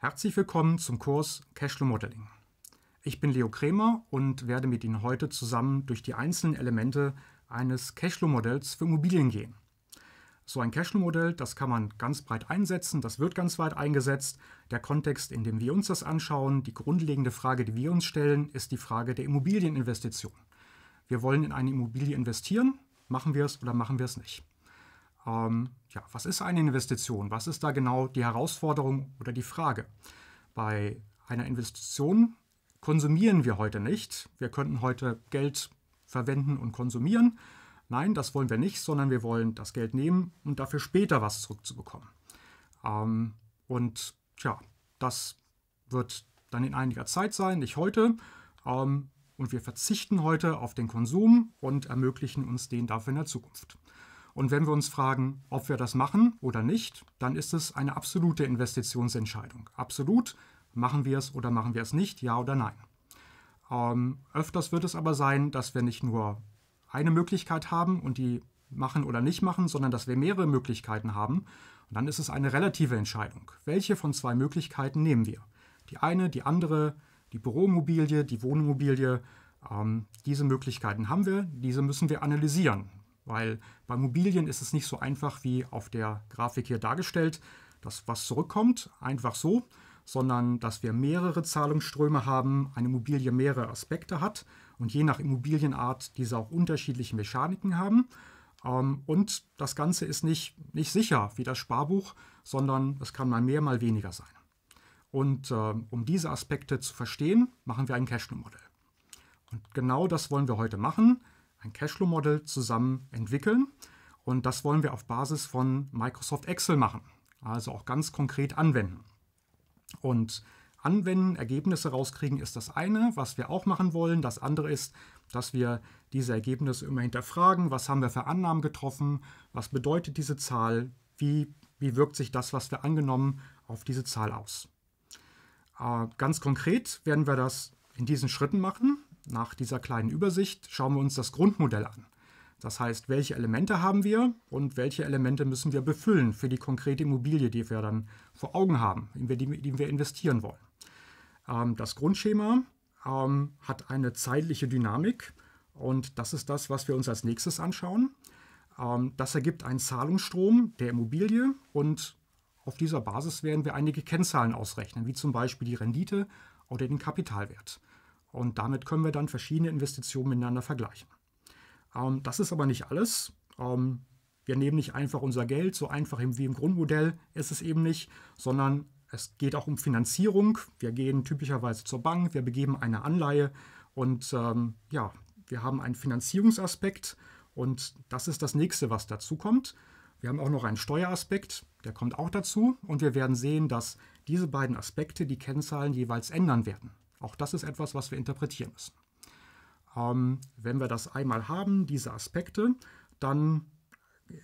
Herzlich willkommen zum Kurs Cashflow Modeling. Ich bin Leo Kremer und werde mit Ihnen heute zusammen durch die einzelnen Elemente eines Cashflow-Modells für Immobilien gehen. So ein Cashflow-Modell, das kann man ganz breit einsetzen, das wird ganz weit eingesetzt. Der Kontext, in dem wir uns das anschauen, die grundlegende Frage, die wir uns stellen, ist die Frage der Immobilieninvestition. Wir wollen in eine Immobilie investieren, machen wir es oder machen wir es nicht ähm, ja, was ist eine Investition? Was ist da genau die Herausforderung oder die Frage? Bei einer Investition konsumieren wir heute nicht. Wir könnten heute Geld verwenden und konsumieren. Nein, das wollen wir nicht, sondern wir wollen das Geld nehmen und um dafür später was zurückzubekommen. Ähm, und ja, das wird dann in einiger Zeit sein, nicht heute. Ähm, und wir verzichten heute auf den Konsum und ermöglichen uns den dafür in der Zukunft. Und wenn wir uns fragen, ob wir das machen oder nicht, dann ist es eine absolute Investitionsentscheidung. Absolut, machen wir es oder machen wir es nicht, ja oder nein. Ähm, öfters wird es aber sein, dass wir nicht nur eine Möglichkeit haben und die machen oder nicht machen, sondern dass wir mehrere Möglichkeiten haben. Und dann ist es eine relative Entscheidung. Welche von zwei Möglichkeiten nehmen wir? Die eine, die andere, die Büromobilie, die Wohnmobilie. Ähm, diese Möglichkeiten haben wir, diese müssen wir analysieren weil bei Mobilien ist es nicht so einfach wie auf der Grafik hier dargestellt, dass was zurückkommt, einfach so, sondern dass wir mehrere Zahlungsströme haben, eine Immobilie mehrere Aspekte hat und je nach Immobilienart diese auch unterschiedliche Mechaniken haben. Ähm, und das Ganze ist nicht, nicht sicher wie das Sparbuch, sondern es kann mal mehr, mal weniger sein. Und ähm, um diese Aspekte zu verstehen, machen wir ein Cashflow-Modell. Und genau das wollen wir heute machen ein Cashflow-Model zusammen entwickeln. Und das wollen wir auf Basis von Microsoft Excel machen, also auch ganz konkret anwenden. Und anwenden, Ergebnisse rauskriegen, ist das eine, was wir auch machen wollen. Das andere ist, dass wir diese Ergebnisse immer hinterfragen. Was haben wir für Annahmen getroffen? Was bedeutet diese Zahl? Wie, wie wirkt sich das, was wir angenommen, auf diese Zahl aus? Äh, ganz konkret werden wir das in diesen Schritten machen. Nach dieser kleinen Übersicht schauen wir uns das Grundmodell an. Das heißt, welche Elemente haben wir und welche Elemente müssen wir befüllen für die konkrete Immobilie, die wir dann vor Augen haben, in die, wir investieren wollen. Ähm, das Grundschema ähm, hat eine zeitliche Dynamik und das ist das, was wir uns als nächstes anschauen. Ähm, das ergibt einen Zahlungsstrom der Immobilie und auf dieser Basis werden wir einige Kennzahlen ausrechnen, wie zum Beispiel die Rendite oder den Kapitalwert. Und damit können wir dann verschiedene Investitionen miteinander vergleichen. Ähm, das ist aber nicht alles. Ähm, wir nehmen nicht einfach unser Geld, so einfach wie im Grundmodell ist es eben nicht, sondern es geht auch um Finanzierung. Wir gehen typischerweise zur Bank, wir begeben eine Anleihe und ähm, ja, wir haben einen Finanzierungsaspekt und das ist das nächste, was dazu kommt. Wir haben auch noch einen Steueraspekt, der kommt auch dazu und wir werden sehen, dass diese beiden Aspekte die Kennzahlen jeweils ändern werden. Auch das ist etwas, was wir interpretieren müssen. Ähm, wenn wir das einmal haben, diese Aspekte, dann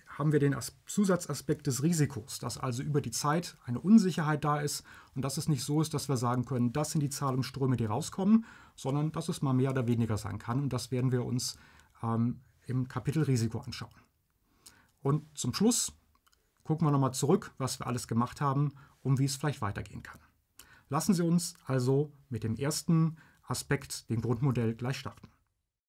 haben wir den Zusatzaspekt des Risikos, dass also über die Zeit eine Unsicherheit da ist und dass es nicht so ist, dass wir sagen können, das sind die Zahlungsströme, die rauskommen, sondern dass es mal mehr oder weniger sein kann und das werden wir uns ähm, im Kapitel Risiko anschauen. Und zum Schluss gucken wir nochmal zurück, was wir alles gemacht haben, und wie es vielleicht weitergehen kann. Lassen Sie uns also mit dem ersten Aspekt, dem Grundmodell, gleich starten.